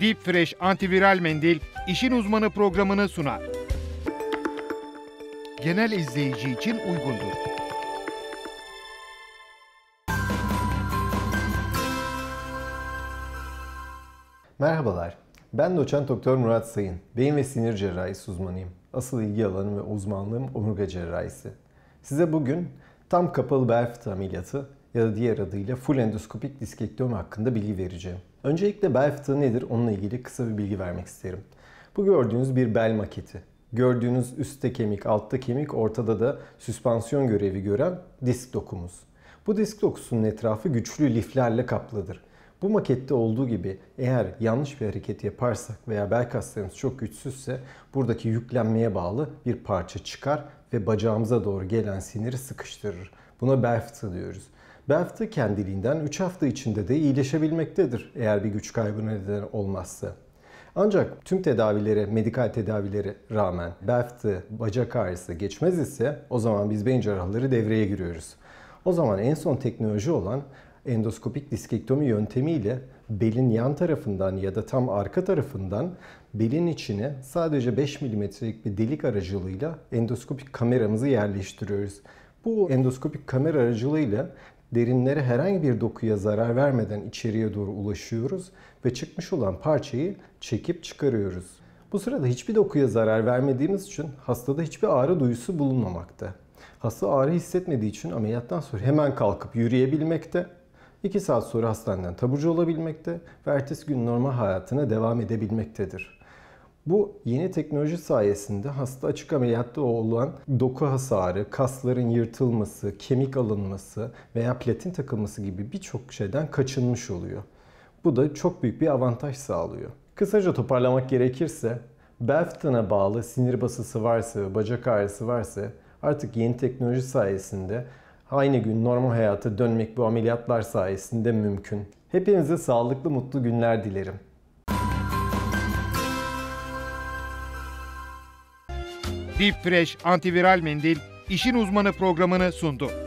Deep Fresh Antiviral Mendil İşin Uzmanı programını sunar. Genel izleyici için uygundur. Merhabalar. Ben Doçan doktor Murat Sayın. Beyin ve sinir cerrahisi uzmanıyım. Asıl ilgi alanım ve uzmanlığım omurga cerrahisi. Size bugün tam kapalı bel fıtığı ameliyatı ya da diğer adıyla full endoskopik diskektomi hakkında bilgi vereceğim. Öncelikle bel fıtığı nedir onunla ilgili kısa bir bilgi vermek isterim. Bu gördüğünüz bir bel maketi. Gördüğünüz üstte kemik, altta kemik, ortada da süspansiyon görevi gören disk dokumuz. Bu disk dokusunun etrafı güçlü liflerle kaplıdır. Bu makette olduğu gibi eğer yanlış bir hareket yaparsak veya bel kaslarımız çok güçsüzse buradaki yüklenmeye bağlı bir parça çıkar ve bacağımıza doğru gelen siniri sıkıştırır. Buna bel fıtığı diyoruz. Belft'ı kendiliğinden 3 hafta içinde de iyileşebilmektedir eğer bir güç kaybına neden olmazsa. Ancak tüm tedavilere, medikal tedavilere rağmen Belft'ı, bacak ağrısı geçmez ise o zaman biz beyin cerrahları devreye giriyoruz. O zaman en son teknoloji olan endoskopik diskektomi yöntemiyle belin yan tarafından ya da tam arka tarafından belin içine sadece 5 milimetrelik bir delik aracılığıyla endoskopik kameramızı yerleştiriyoruz. Bu endoskopik kamera aracılığıyla derinlere herhangi bir dokuya zarar vermeden içeriye doğru ulaşıyoruz ve çıkmış olan parçayı çekip çıkarıyoruz. Bu sırada hiçbir dokuya zarar vermediğimiz için hastada hiçbir ağrı duyusu bulunmamakta. Hasta ağrı hissetmediği için ameliyattan sonra hemen kalkıp yürüyebilmekte, 2 saat sonra hastaneden taburcu olabilmekte ve ertesi gün normal hayatına devam edebilmektedir. Bu yeni teknoloji sayesinde hasta açık ameliyatta olan doku hasarı, kasların yırtılması, kemik alınması veya platin takılması gibi birçok şeyden kaçınmış oluyor. Bu da çok büyük bir avantaj sağlıyor. Kısaca toparlamak gerekirse, Belfton'a bağlı sinir basısı varsa ve bacak ağrısı varsa artık yeni teknoloji sayesinde aynı gün normal hayata dönmek bu ameliyatlar sayesinde mümkün. Hepinize sağlıklı mutlu günler dilerim. Deep Fresh Antiviral Mendil işin uzmanı programını sundu.